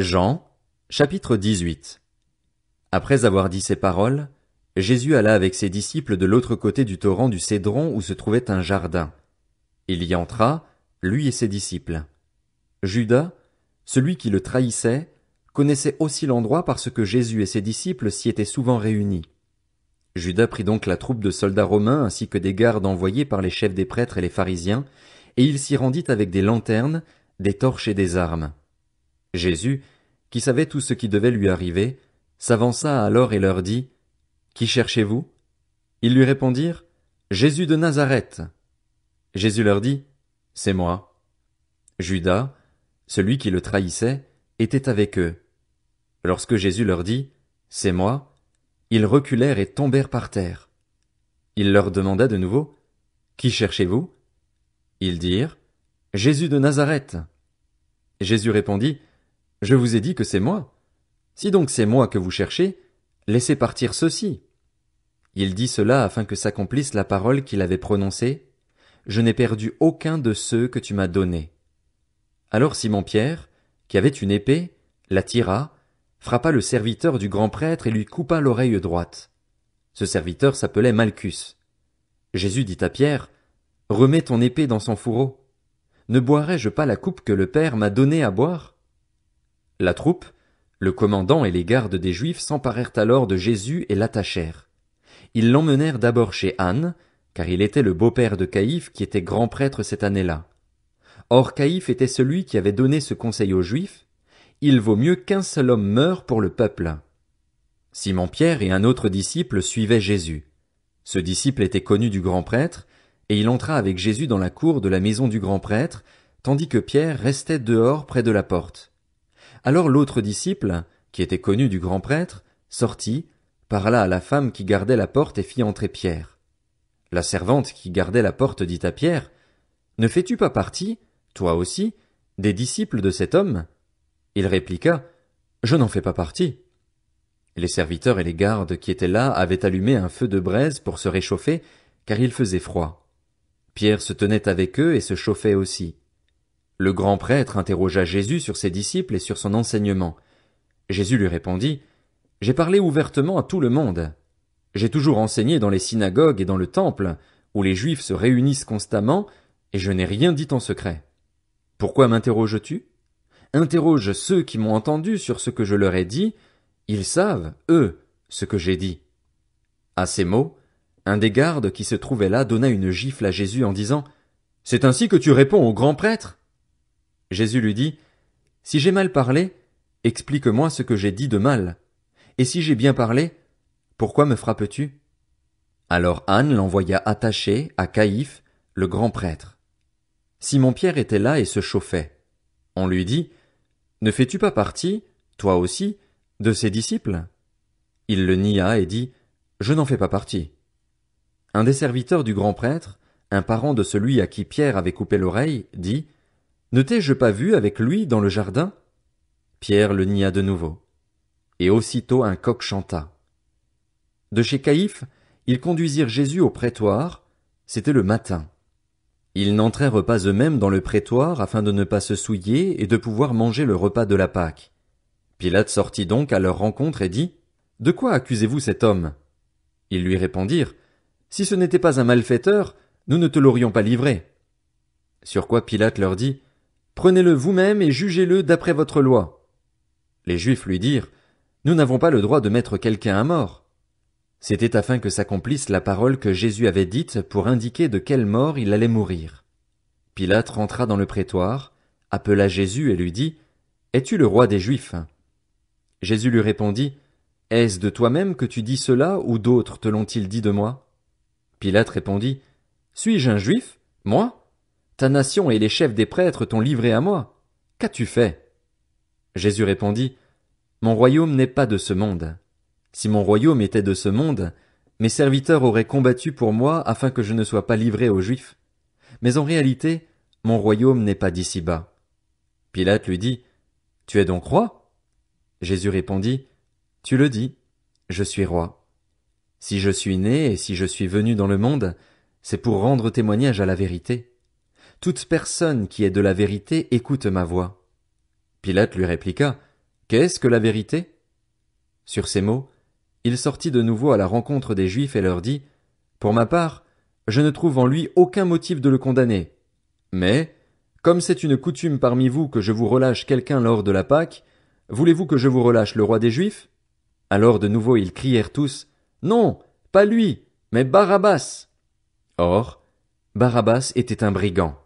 Jean, chapitre 18. Après avoir dit ces paroles, Jésus alla avec ses disciples de l'autre côté du torrent du Cédron où se trouvait un jardin. Il y entra, lui et ses disciples. Judas, celui qui le trahissait, connaissait aussi l'endroit parce que Jésus et ses disciples s'y étaient souvent réunis. Judas prit donc la troupe de soldats romains ainsi que des gardes envoyés par les chefs des prêtres et les pharisiens, et il s'y rendit avec des lanternes, des torches et des armes. Jésus, qui savait tout ce qui devait lui arriver, s'avança alors et leur dit. Qui cherchez vous? Ils lui répondirent. Jésus de Nazareth. Jésus leur dit. C'est moi. Judas, celui qui le trahissait, était avec eux. Lorsque Jésus leur dit. C'est moi, ils reculèrent et tombèrent par terre. Il leur demanda de nouveau. Qui cherchez vous? Ils dirent. Jésus de Nazareth. Jésus répondit. Je vous ai dit que c'est moi. Si donc c'est moi que vous cherchez, laissez partir ceci. Il dit cela afin que s'accomplisse la parole qu'il avait prononcée. Je n'ai perdu aucun de ceux que tu m'as donnés. Alors Simon Pierre, qui avait une épée, la tira, frappa le serviteur du grand prêtre et lui coupa l'oreille droite. Ce serviteur s'appelait Malchus. Jésus dit à Pierre, Remets ton épée dans son fourreau. Ne boirai je pas la coupe que le Père m'a donnée à boire? La troupe, le commandant et les gardes des Juifs s'emparèrent alors de Jésus et l'attachèrent. Ils l'emmenèrent d'abord chez Anne, car il était le beau-père de Caïphe qui était grand prêtre cette année-là. Or Caïphe était celui qui avait donné ce conseil aux Juifs, il vaut mieux qu'un seul homme meure pour le peuple. Simon Pierre et un autre disciple suivaient Jésus. Ce disciple était connu du grand prêtre, et il entra avec Jésus dans la cour de la maison du grand prêtre, tandis que Pierre restait dehors près de la porte. Alors l'autre disciple, qui était connu du grand prêtre, sortit, parla à la femme qui gardait la porte et fit entrer Pierre. La servante qui gardait la porte dit à Pierre, Ne fais-tu pas partie, toi aussi, des disciples de cet homme? Il répliqua, Je n'en fais pas partie. Les serviteurs et les gardes qui étaient là avaient allumé un feu de braise pour se réchauffer, car il faisait froid. Pierre se tenait avec eux et se chauffait aussi. Le grand prêtre interrogea Jésus sur ses disciples et sur son enseignement. Jésus lui répondit. J'ai parlé ouvertement à tout le monde. J'ai toujours enseigné dans les synagogues et dans le temple, où les Juifs se réunissent constamment, et je n'ai rien dit en secret. Pourquoi m'interroges-tu? Interroge ceux qui m'ont entendu sur ce que je leur ai dit, ils savent, eux, ce que j'ai dit. À ces mots, un des gardes qui se trouvait là donna une gifle à Jésus en disant C'est ainsi que tu réponds au grand prêtre? Jésus lui dit, Si j'ai mal parlé, explique-moi ce que j'ai dit de mal. Et si j'ai bien parlé, pourquoi me frappes-tu? Alors Anne l'envoya attaché à Caïphe, le grand prêtre. Simon Pierre était là et se chauffait. On lui dit, Ne fais-tu pas partie, toi aussi, de ses disciples? Il le nia et dit, Je n'en fais pas partie. Un des serviteurs du grand prêtre, un parent de celui à qui Pierre avait coupé l'oreille, dit, ne t'ai-je pas vu avec lui dans le jardin? Pierre le nia de nouveau. Et aussitôt un coq chanta. De chez Caïphe, ils conduisirent Jésus au prétoire, c'était le matin. Ils n'entrèrent pas eux-mêmes dans le prétoire afin de ne pas se souiller et de pouvoir manger le repas de la Pâque. Pilate sortit donc à leur rencontre et dit, De quoi accusez-vous cet homme? Ils lui répondirent, Si ce n'était pas un malfaiteur, nous ne te l'aurions pas livré. Sur quoi Pilate leur dit, Prenez-le vous-même et jugez-le d'après votre loi. Les Juifs lui dirent, Nous n'avons pas le droit de mettre quelqu'un à mort. C'était afin que s'accomplisse la parole que Jésus avait dite pour indiquer de quelle mort il allait mourir. Pilate rentra dans le prétoire, appela Jésus et lui dit, Es-tu le roi des Juifs? Jésus lui répondit, Est-ce de toi-même que tu dis cela ou d'autres te l'ont-ils dit de moi? Pilate répondit, Suis-je un Juif? Moi? Ta nation et les chefs des prêtres t'ont livré à moi. Qu'as-tu fait? Jésus répondit, Mon royaume n'est pas de ce monde. Si mon royaume était de ce monde, mes serviteurs auraient combattu pour moi afin que je ne sois pas livré aux Juifs. Mais en réalité, mon royaume n'est pas d'ici bas. Pilate lui dit, Tu es donc roi? Jésus répondit, Tu le dis, je suis roi. Si je suis né et si je suis venu dans le monde, c'est pour rendre témoignage à la vérité. Toute personne qui est de la vérité écoute ma voix. Pilate lui répliqua, Qu'est-ce que la vérité? Sur ces mots, il sortit de nouveau à la rencontre des Juifs et leur dit, Pour ma part, je ne trouve en lui aucun motif de le condamner. Mais, comme c'est une coutume parmi vous que je vous relâche quelqu'un lors de la Pâque, voulez-vous que je vous relâche le roi des Juifs? Alors de nouveau ils crièrent tous, Non, pas lui, mais Barabbas. Or, Barabbas était un brigand.